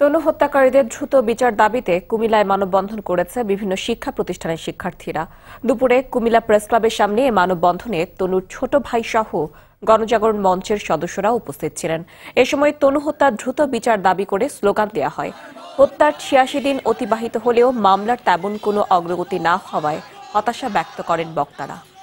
তনু হত্যাকারীদের দ্রুত বিচার দাবিতে কুমিলায় মানববন্ধন করেছে বিভিন্ন শিক্ষা প্রতিষ্ঠানের শিক্ষার্থীরা দুপুরে কুমিল্লা প্রেস ক্লাবের সামনে এই মানববন্ধনে তনুর ছোট ভাই সহ গণজাগরণ মঞ্চের সদস্যরা উপস্থিত ছিলেন এ সময় তনু হত্যার দ্রুত বিচার দাবি করে স্লোগান দেওয়া হয় হত্যার ছিয়াশি দিন অতিবাহিত হলেও মামলার তেমন কোনো অগ্রগতি না হওয়ায় হতাশা ব্যক্ত করেন বক্তারা